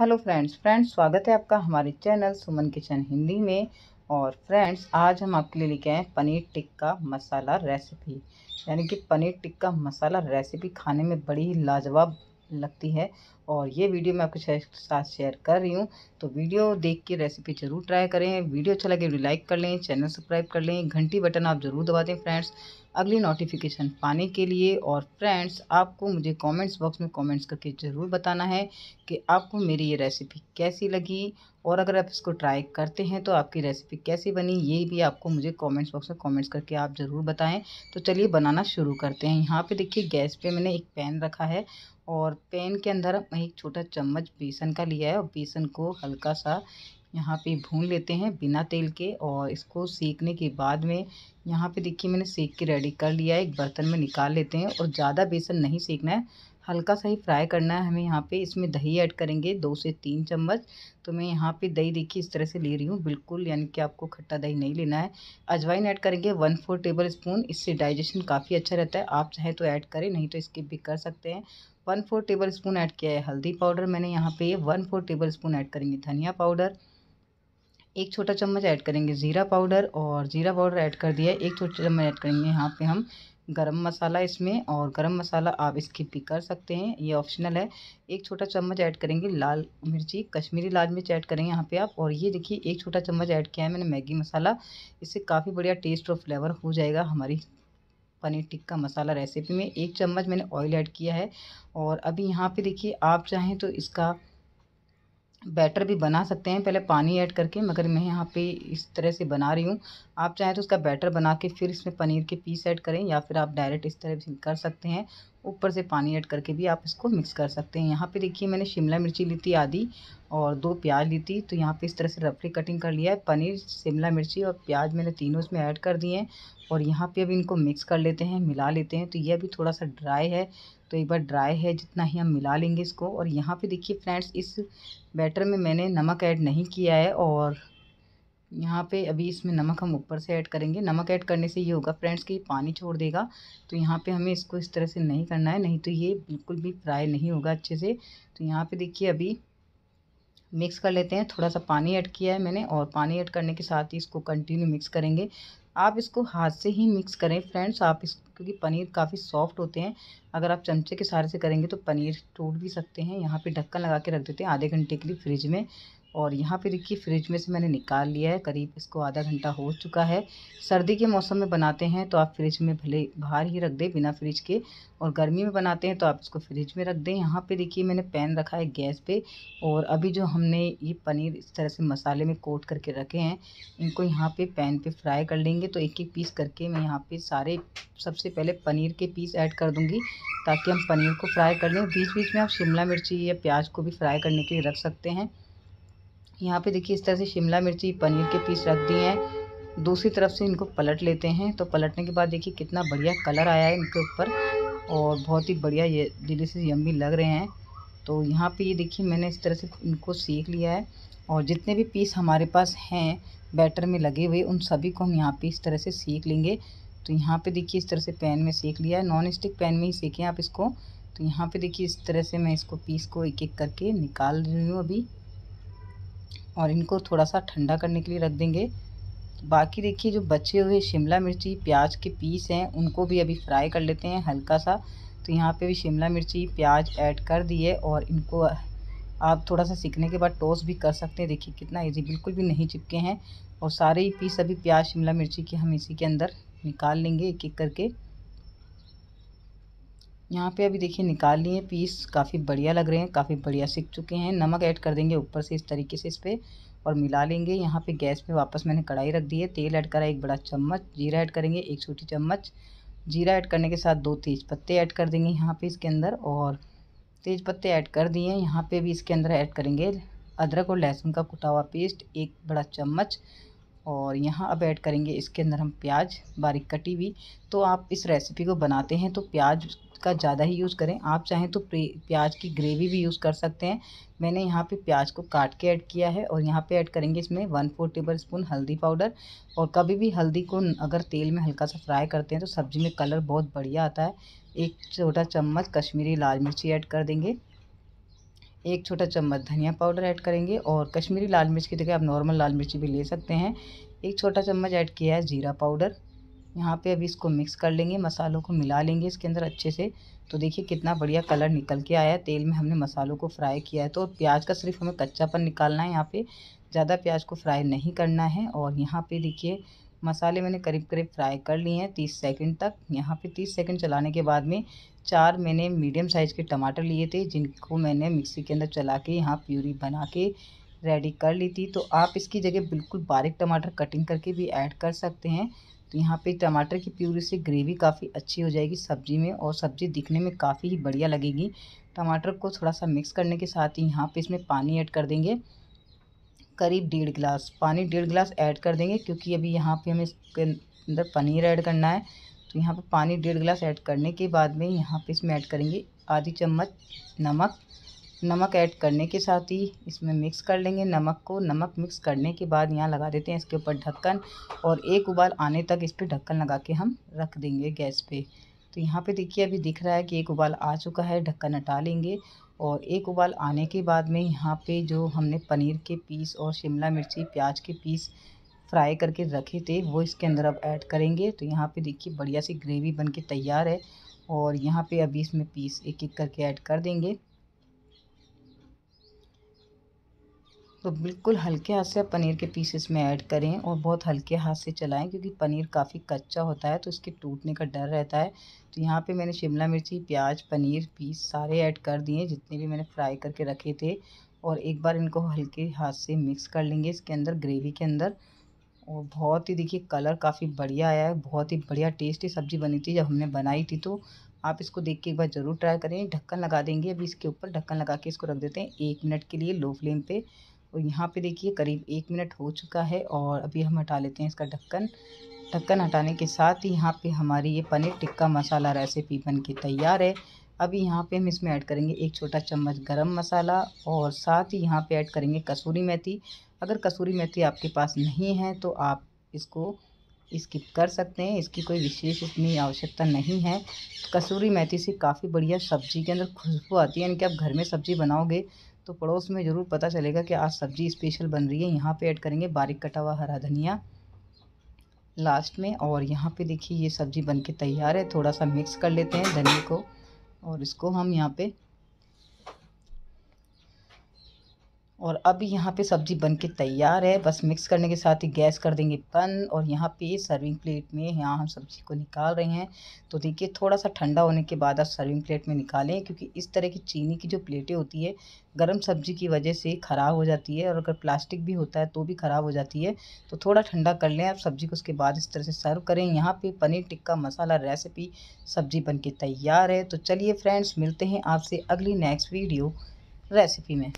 hello friends friends स्वागत है आपका हमारे चैनल सुमन किचन हिंदी में और फ्रेंड्स आज हम आपके लिए लेके आए पनीर टिक्का मसाला रेसिपी यानी कि पनीर टिक्का मसाला रेसिपी खाने में बड़ी ही लाजवाब लगती है और ये वीडियो मैं आपके साथ शेयर कर रही हूँ तो वीडियो देख के रेसिपी ज़रूर ट्राई करें वीडियो अच्छा लगे वीडियो तो लाइक कर लें चैनल सब्सक्राइब कर लें घंटी बटन आप ज़रूर दबा दें फ्रेंड्स अगली नोटिफिकेशन पाने के लिए और फ्रेंड्स आपको मुझे कमेंट्स बॉक्स में कमेंट्स करके ज़रूर बताना है कि आपको मेरी ये रेसिपी कैसी लगी और अगर आप इसको ट्राई करते हैं तो आपकी रेसिपी कैसी बनी ये भी आपको मुझे कमेंट्स बॉक्स में कमेंट्स करके आप ज़रूर बताएं तो चलिए बनाना शुरू करते हैं यहाँ पर देखिए गैस पर मैंने एक पैन रखा है और पैन के अंदर मैं एक छोटा चम्मच बेसन का लिया है और बेसन को हल्का सा यहाँ पे भून लेते हैं बिना तेल के और इसको सेकने के बाद में यहाँ पे देखिए मैंने सेक के रेडी कर लिया है एक बर्तन में निकाल लेते हैं और ज़्यादा बेसन नहीं सेकना है हल्का सा ही फ्राई करना है हमें यहाँ पे इसमें दही ऐड करेंगे दो से तीन चम्मच तो मैं यहाँ पे दही देखिए इस तरह से ले रही हूँ बिल्कुल यानी कि आपको खट्टा दही नहीं लेना है अजवाइन ऐड करेंगे वन फोर टेबल स्पून इससे डाइजेशन काफ़ी अच्छा रहता है आप चाहें तो ऐड करें नहीं तो स्किप भी कर सकते हैं one four tablespoon add किया है हल्दी पाउडर मैंने यहाँ पे one four tablespoon add करेंगे धनिया पाउडर एक छोटा चम्मच ऐड करेंगे ज़ीरा पाउडर और ज़ीरा पाउडर ऐड कर दिया एक छोटा चम्मच ऐड करेंगे यहाँ पे हम गरम मसाला इसमें और गरम मसाला आप स्किप भी कर सकते हैं ये ऑप्शनल है एक छोटा चम्मच ऐड करेंगे लाल मिर्ची कश्मीरी लाल मिर्च ऐड करेंगे यहाँ पे आप और ये देखिए एक छोटा चम्मच ऐड किया है मैंने मैगी मसाला इससे काफ़ी बढ़िया टेस्ट और फ्लेवर हो जाएगा हमारी पनीर टिक्का मसाला रेसिपी में एक चम्मच मैंने ऑयल ऐड किया है और अभी यहाँ पर देखिए आप चाहें तो इसका बैटर भी बना सकते हैं पहले पानी ऐड करके मगर मैं यहाँ पे इस तरह से बना रही हूँ आप चाहें तो उसका बैटर बना के फिर इसमें पनीर के पीस ऐड करें या फिर आप डायरेक्ट इस तरह से कर सकते हैं ऊपर से पानी ऐड करके भी आप इसको मिक्स कर सकते हैं यहाँ पे देखिए मैंने शिमला मिर्ची ली थी आधी और दो प्याज ली थी तो यहाँ पे इस तरह से रफली कटिंग कर लिया है पनीर शिमला मिर्ची और प्याज मैंने तीनों इसमें ऐड कर दिए हैं और यहाँ पे अभी इनको मिक्स कर लेते हैं मिला लेते हैं तो ये अभी थोड़ा सा ड्राई है तो एक बार ड्राई है जितना ही हम मिला लेंगे इसको और यहाँ पर देखिए फ्रेंड्स इस बैटर में मैंने नमक ऐड नहीं किया है और यहाँ पे अभी इसमें नमक हम ऊपर से ऐड करेंगे नमक ऐड करने से ये होगा फ्रेंड्स कि पानी छोड़ देगा तो यहाँ पे हमें इसको इस तरह से नहीं करना है नहीं तो ये बिल्कुल भी फ्राई नहीं होगा अच्छे से तो यहाँ पे देखिए अभी मिक्स कर लेते हैं थोड़ा सा पानी ऐड किया है मैंने और पानी ऐड करने के साथ ही इसको कंटिन्यू मिक्स करेंगे आप इसको हाथ से ही मिक्स करें फ्रेंड्स आप इस क्योंकि पनीर काफ़ी सॉफ्ट होते हैं अगर आप चमचे के सहारे से करेंगे तो पनीर टूट भी सकते हैं यहाँ पे ढक्कन लगा के रख देते हैं आधे घंटे के लिए फ्रिज में और यहाँ पे देखिए फ्रिज में से मैंने निकाल लिया है करीब इसको आधा घंटा हो चुका है सर्दी के मौसम में बनाते हैं तो आप फ्रिज में भले बाहर ही रख दें बिना फ्रिज के और गर्मी में बनाते हैं तो आप इसको फ्रिज में रख दें यहाँ पे देखिए मैंने पैन रखा है गैस पे और अभी जो हमने ये पनीर इस तरह से मसाले में कोट करके रखे हैं इनको यहाँ पर पैन पर फ्राई कर लेंगे तो एक एक पीस करके मैं यहाँ पर सारे सबसे पहले पनीर के पीस ऐड कर दूँगी ताकि हम पनीर को फ्राई कर लें बीच बीच में आप शिमला मिर्ची या प्याज को भी फ्राई करने के लिए रख सकते हैं यहाँ पे देखिए इस तरह से शिमला मिर्ची पनीर के पीस रख दिए हैं दूसरी तरफ से इनको पलट लेते हैं तो पलटने के बाद देखिए कितना बढ़िया कलर आया है इनके ऊपर और बहुत ही बढ़िया ये से यम्मी लग रहे हैं तो यहाँ पे ये देखिए मैंने इस तरह से इनको सेक लिया है और जितने भी पीस हमारे पास हैं बैटर में लगे हुए उन सभी को हम यहाँ पे इस तरह से सेक लेंगे तो यहाँ पे देखिए इस तरह से पैन में सेक लिया है नॉन स्टिक पैन में ही सेकें आप इसको तो यहाँ पे देखिए इस तरह से मैं इसको पीस को एक एक करके निकाल रही हूँ अभी और इनको थोड़ा सा ठंडा करने के लिए रख देंगे बाकी देखिए जो बचे हुए शिमला मिर्ची प्याज के पीस हैं उनको भी अभी फ्राई कर लेते हैं हल्का सा तो यहाँ पे भी शिमला मिर्ची प्याज ऐड कर दिए और इनको आप थोड़ा सा सीखने के बाद टोस्ट भी कर सकते हैं देखिए कितना इजी बिल्कुल भी नहीं चिपके हैं और सारे ही पीस अभी प्याज शिमला मिर्ची के हम इसी के अंदर निकाल लेंगे एक एक करके यहाँ पे अभी देखिए निकाल लिए पीस काफ़ी बढ़िया लग रहे हैं काफ़ी बढ़िया सीख चुके हैं नमक ऐड कर देंगे ऊपर से इस तरीके से इस पर और मिला लेंगे यहाँ पे गैस पे वापस मैंने कढ़ाई रख दी है तेल ऐड करा एक बड़ा चम्मच जीरा ऐड करेंगे एक छोटी चम्मच जीरा ऐड करने के साथ दो तेज़ पत्ते ऐड कर देंगे यहाँ पे इसके अंदर और तेज़ पत्ते ऐड कर दिए यहाँ पे भी इसके अंदर ऐड करेंगे अदरक और लहसुन का कुटा हुआ पेस्ट एक बड़ा चम्मच और यहाँ अब ऐड करेंगे इसके अंदर हम प्याज बारीक कटी हुई तो आप इस रेसिपी को बनाते हैं तो प्याज का ज़्यादा ही यूज़ करें आप चाहें तो प्याज की ग्रेवी भी यूज़ कर सकते हैं मैंने यहाँ पे प्याज को काट के ऐड किया है और यहाँ पे ऐड करेंगे इसमें वन फोर टेबल स्पून हल्दी पाउडर और कभी भी हल्दी को अगर तेल में हल्का सा फ्राई करते हैं तो सब्ज़ी में कलर बहुत बढ़िया आता है एक छोटा चम्मच कश्मीरी लाल मिर्ची ऐड कर देंगे एक छोटा चम्मच धनिया पाउडर ऐड करेंगे और कश्मीरी लाल मिर्च की जगह आप नॉर्मल लाल मिर्ची भी ले सकते हैं एक छोटा चम्मच ऐड किया है जीरा पाउडर यहाँ पे अभी इसको मिक्स कर लेंगे मसालों को मिला लेंगे इसके अंदर अच्छे से तो देखिए कितना बढ़िया कलर निकल के आया तेल में हमने मसालों को फ्राई किया है तो प्याज का सिर्फ हमें कच्चापन निकालना है यहाँ पे ज़्यादा प्याज को फ्राई नहीं करना है और यहाँ पे देखिए मसाले मैंने करीब करीब फ्राई कर लिए हैं तीस सेकेंड तक यहाँ पर तीस सेकेंड चलाने के बाद में चार मैंने मीडियम साइज़ के टमाटर लिए थे जिनको मैंने मिक्सी के अंदर चला के यहाँ प्यूरी बना के रेडी कर ली थी तो आप इसकी जगह बिल्कुल बारीक टमाटर कटिंग करके भी ऐड कर सकते हैं तो यहाँ पे टमाटर की प्यूरी से ग्रेवी काफ़ी अच्छी हो जाएगी सब्ज़ी में और सब्ज़ी दिखने में काफ़ी ही बढ़िया लगेगी टमाटर को थोड़ा सा मिक्स करने के साथ ही यहाँ पे इसमें पानी ऐड कर देंगे करीब डेढ़ गिलास पानी डेढ़ गिलास ऐड कर देंगे क्योंकि अभी यहाँ पे हमें इसके अंदर पनीर ऐड करना है तो यहाँ पर पानी डेढ़ गिलास ऐड करने के बाद में यहाँ पर इसमें ऐड करेंगे आधी चम्मच नमक नमक ऐड करने के साथ ही इसमें मिक्स कर लेंगे नमक को नमक मिक्स करने के बाद यहाँ लगा देते हैं इसके ऊपर ढक्कन और एक उबाल आने तक इस पर ढक्कन लगा के हम रख देंगे गैस पे तो यहाँ पे देखिए अभी दिख रहा है कि एक उबाल आ चुका है ढक्कन हटा लेंगे और एक उबाल आने के बाद में यहाँ पर जो हमने पनीर के पीस और शिमला मिर्ची प्याज के पीस फ्राई करके रखे थे वो इसके अंदर अब ऐड करेंगे तो यहाँ पर देखिए बढ़िया सी ग्रेवी बन के तैयार है और यहाँ पे अभी इसमें पीस एक एक करके ऐड कर देंगे तो बिल्कुल हल्के हाथ से आप पनीर के पीसेस में ऐड करें और बहुत हल्के हाथ से चलाएं क्योंकि पनीर काफ़ी कच्चा होता है तो इसके टूटने का डर रहता है तो यहाँ पे मैंने शिमला मिर्ची प्याज पनीर पीस सारे ऐड कर दिए जितने भी मैंने फ्राई करके रखे थे और एक बार इनको हल्के हाथ से मिक्स कर लेंगे इसके अंदर ग्रेवी के अंदर और बहुत ही देखिए कलर काफ़ी बढ़िया आया है बहुत ही बढ़िया टेस्टी सब्ज़ी बनी थी जब हमने बनाई थी तो आप इसको देख के एक बार ज़रूर ट्राई करें ढक्कन लगा देंगे अभी इसके ऊपर ढक्कन लगा के इसको रख देते हैं एक मिनट के लिए लो फ्लेम पर और यहाँ पे देखिए करीब एक मिनट हो चुका है और अभी हम हटा लेते हैं इसका ढक्कन ढक्कन हटाने के साथ ही यहाँ पे हमारी ये पनीर टिक्का मसाला रेसिपी बन के तैयार है अभी यहाँ पे हम इसमें ऐड करेंगे एक छोटा चम्मच गरम मसाला और साथ ही यहाँ पे ऐड करेंगे कसूरी मेथी अगर कसूरी मेथी आपके पास नहीं है तो आप इसको स्किप कर सकते हैं इसकी कोई विशेष इतनी आवश्यकता नहीं है कसूरी मेथी से काफ़ी बढ़िया सब्ज़ी के अंदर खुशबू आती है यानी कि आप घर में सब्ज़ी बनाओगे तो पड़ोस में ज़रूर पता चलेगा कि आज सब्ज़ी स्पेशल बन रही है यहाँ पे ऐड करेंगे बारीक कटा हुआ हरा धनिया लास्ट में और यहाँ पे देखिए ये सब्ज़ी बन के तैयार है थोड़ा सा मिक्स कर लेते हैं धनिया को और इसको हम यहाँ पे और अभी यहाँ पे सब्ज़ी बन के तैयार है बस मिक्स करने के साथ ही गैस कर देंगे बंद और यहाँ पे सर्विंग प्लेट में यहाँ हम सब्ज़ी को निकाल रहे हैं तो देखिए थोड़ा सा ठंडा होने के बाद आप सर्विंग प्लेट में निकालें क्योंकि इस तरह की चीनी की जो प्लेटें होती है गर्म सब्ज़ी की वजह से ख़राब हो जाती है और अगर प्लास्टिक भी होता है तो भी ख़राब हो जाती है तो थोड़ा ठंडा कर लें आप सब्ज़ी को उसके बाद इस तरह से सर्व करें यहाँ पर पनीर टिक्का मसाला रेसिपी सब्ज़ी बन के तैयार है तो चलिए फ्रेंड्स मिलते हैं आपसे अगली नेक्स्ट वीडियो रेसिपी में